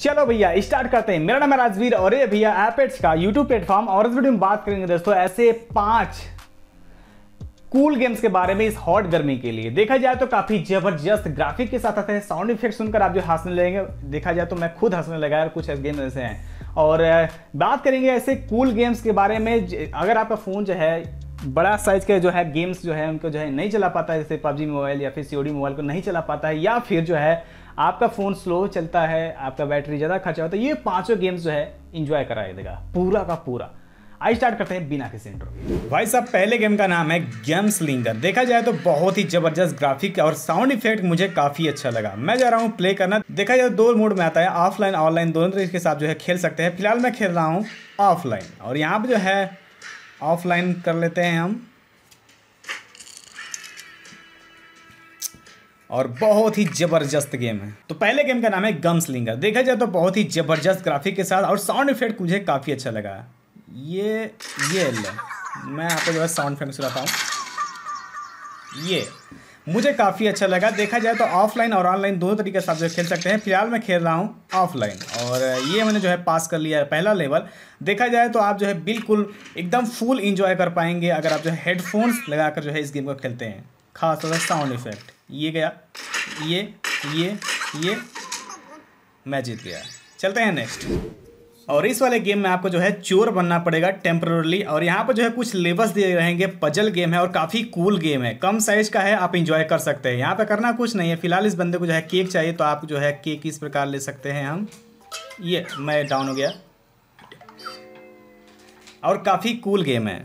चलो भैया स्टार्ट करते हैं मेरा नाम है राजवीर और ये भैया एपेट्स का यूट्यूब प्लेटफॉर्म और इस वीडियो में बात करेंगे दोस्तों ऐसे पांच कूल गेम्स के बारे में इस हॉट गर्मी के लिए देखा जाए तो काफी जबरदस्त ग्राफिक के साथ आते हैं साउंड इफेक्ट सुनकर आप जो हंसने लगेंगे देखा जाए तो मैं खुद हंसने लगा और कुछ ऐसे गेम ऐसे हैं और बात करेंगे ऐसे कूल गेम्स के बारे में अगर आपका फ़ोन जो है बड़ा साइज के जो है गेम्स जो है उनको जो है नहीं चला पाता है जैसे पबजी मोबाइल या फिर सी मोबाइल को नहीं चला पाता है या फिर जो है आपका फ़ोन स्लो चलता है आपका बैटरी ज़्यादा खर्चा होता है ये पाँचों गेम्स जो है इंजॉय कराया देगा पूरा का पूरा आई स्टार्ट करते हैं बिना किसी इंट्रो भाई साहब पहले गेम का नाम है गेम स्लिंगर देखा जाए तो बहुत ही जबरदस्त ग्राफिक और साउंड इफेक्ट मुझे काफी अच्छा लगा मैं जा रहा हूँ प्ले करना देखा जाए तो दो मोड में आता है ऑफलाइन ऑनलाइन दोनों तरीके के साथ जो है खेल सकते हैं फिलहाल मैं खेल रहा हूँ ऑफलाइन और यहाँ पे जो है ऑफलाइन कर लेते हैं हम और बहुत ही ज़बरदस्त गेम है तो पहले गेम का नाम है गम स्लिंगर देखा जाए तो बहुत ही ज़बरदस्त ग्राफिक के साथ और साउंड इफेक्ट मुझे काफ़ी अच्छा लगा ये ये मैं आपको जो है साउंड इफेक्ट सुनाता हूँ ये मुझे काफ़ी अच्छा लगा देखा जाए तो ऑफलाइन और ऑनलाइन दोनों तरीके से आप जो खेल सकते हैं फिलहाल मैं खेल रहा हूँ ऑफलाइन और ये मैंने जो है पास कर लिया है पहला लेवल देखा जाए तो आप जो है बिल्कुल एकदम फुल इंजॉय कर पाएंगे अगर आप जो है हेडफोन्स लगाकर जो है इस गेम को खेलते हैं खास तौर से साउंड इफेक्ट ये गया ये ये ये मैं जीत गया चलते हैं नेक्स्ट और इस वाले गेम में आपको जो है चोर बनना पड़ेगा टेम्परली और यहाँ पर जो है कुछ लेवल्स दिए रहेंगे पजल गेम है और काफ़ी कूल गेम है कम साइज का है आप इंजॉय कर सकते हैं यहाँ पर करना कुछ नहीं है फिलहाल इस बंदे को जो है केक चाहिए तो आप जो है केक इस प्रकार ले सकते हैं हम ये मैं डाउन हो गया और काफ़ी कूल गेम है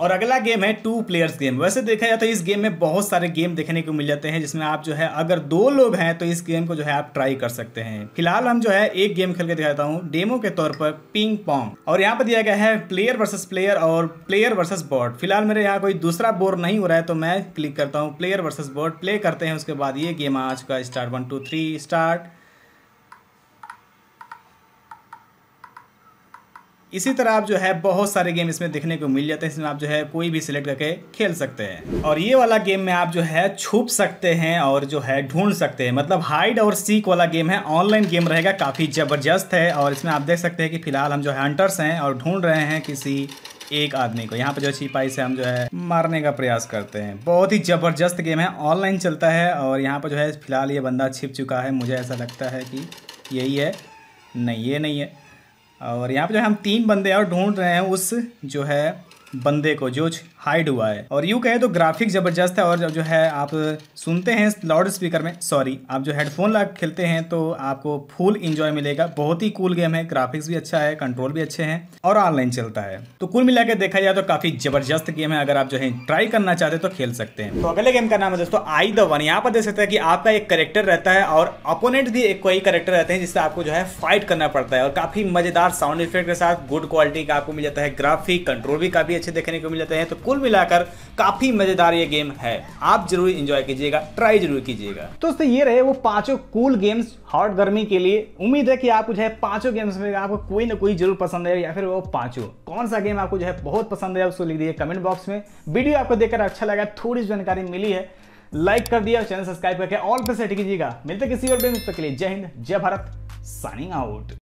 और अगला गेम है टू प्लेयर्स गेम वैसे देखा जाए तो इस गेम में बहुत सारे गेम देखने को मिल जाते हैं जिसमें आप जो है अगर दो लोग हैं तो इस गेम को जो है आप ट्राई कर सकते हैं फिलहाल हम जो है एक गेम खेल के दिखाता हूँ डेमो के तौर पर पिंग पॉन्ग और यहाँ पर दिया गया है प्लेयर वर्सेस प्लेयर और प्लेयर वर्सेस बोर्ड फिलहाल मेरे यहाँ कोई दूसरा बोर्ड नहीं हो रहा है तो मैं क्लिक करता हूँ प्लेयर वर्सेस बोर्ड प्ले करते हैं उसके बाद ये गेम आज का start one two three start इसी तरह आप जो है बहुत सारे गेम इसमें देखने को मिल जाते हैं इसमें आप जो है कोई भी सिलेक्ट करके खेल सकते हैं और ये वाला गेम में आप जो है छुप सकते हैं और जो है ढूंढ सकते हैं मतलब हाइड और सीक वाला गेम है ऑनलाइन गेम रहेगा काफ़ी ज़बरदस्त है और इसमें आप देख सकते हैं कि फिलहाल हम जो है हंटर्स हैं और ढूंढ रहे हैं किसी एक आदमी को यहाँ पर जो छिपाई से हम जो है मारने का प्रयास करते हैं बहुत ही जबरदस्त गेम है ऑनलाइन चलता है और यहाँ पर जो है फिलहाल ये बंदा छिप चुका है मुझे ऐसा लगता है कि यही है नहीं ये नहीं है और यहाँ पे जो है हम तीन बंदे और ढूंढ रहे हैं उस जो है बंदे को जो हाइड हुआ है और यू कहे तो ग्राफिक जबरदस्त है और जब जो है आप सुनते हैं लाउड स्पीकर में सॉरी आप जो हेडफोन ला खेलते हैं तो आपको फुल इंजॉय मिलेगा बहुत ही कूल गेम है ग्राफिक्स भी अच्छा है कंट्रोल भी अच्छे हैं और ऑनलाइन चलता है तो कुल मिला के देखा जाए तो काफी जबरदस्त गेम है अगर आप जो है ट्राई करना चाहते तो खेल सकते हैं तो अगले गेम का नाम है दोस्तों आई द वन यहाँ पर देख सकते हैं कि आपका एक करेक्टर रहता है और अपोनेंट भी एक कोई करेक्टर रहते हैं जिससे आपको जो है फाइट करना पड़ता है और काफी मजेदार साउंड इफेक्ट के साथ गुड क्वालिटी का आपको मिल जाता है ग्राफिक कंट्रोल भी काफी अच्छे देखने को मिल जाते हैं तो कुल मिलाकर काफी मजेदार ये गेम है आप जरूर इंजॉय कीजिएगा ट्राई जरूर कीजिएगा तो दोस्तों ये रहे वो पांचों कूल गेम्स हॉट गर्मी के लिए उम्मीद है कि आपको जो है पांचों गेम्स में आपको कोई ना कोई जरूर पसंद है या फिर वो पांचों कौन सा गेम आपको जो है बहुत पसंद है उसको लिख दीजिए कमेंट बॉक्स में वीडियो आपको देखकर अच्छा लगा थोड़ी जानकारी मिली है लाइक कर दिया और चैनल सब्सक्राइब करके ऑल पर सेट कीजिएगा मिलते किसी और गेम के लिए जय हिंद जय भारत साइनिंग आउट